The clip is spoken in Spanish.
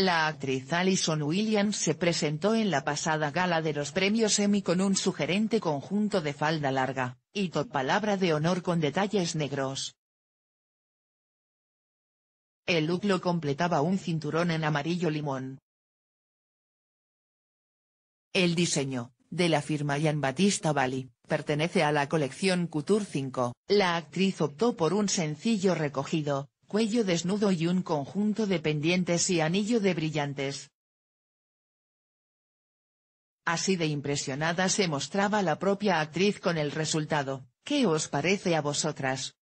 La actriz Alison Williams se presentó en la pasada gala de los premios Emmy con un sugerente conjunto de falda larga, y top palabra de honor con detalles negros. El look lo completaba un cinturón en amarillo limón. El diseño, de la firma Jean Batista Bali, pertenece a la colección Couture 5. La actriz optó por un sencillo recogido, cuello desnudo y un conjunto de pendientes y anillo de brillantes. Así de impresionada se mostraba la propia actriz con el resultado, ¿qué os parece a vosotras?